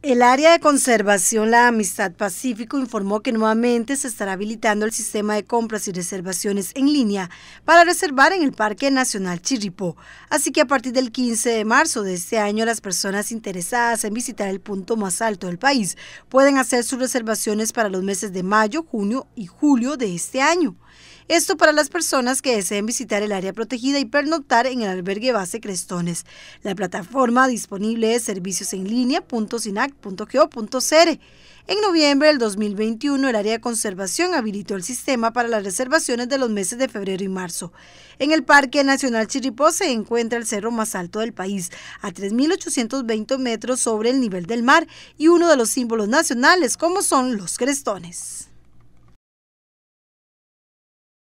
El área de conservación La Amistad Pacífico informó que nuevamente se estará habilitando el sistema de compras y reservaciones en línea para reservar en el Parque Nacional Chirripó. Así que a partir del 15 de marzo de este año, las personas interesadas en visitar el punto más alto del país pueden hacer sus reservaciones para los meses de mayo, junio y julio de este año. Esto para las personas que deseen visitar el área protegida y pernoctar en el albergue base Crestones. La plataforma disponible es servicios en línea En noviembre del 2021, el área de conservación habilitó el sistema para las reservaciones de los meses de febrero y marzo. En el Parque Nacional Chiripó se encuentra el cerro más alto del país, a 3.820 metros sobre el nivel del mar y uno de los símbolos nacionales como son los crestones.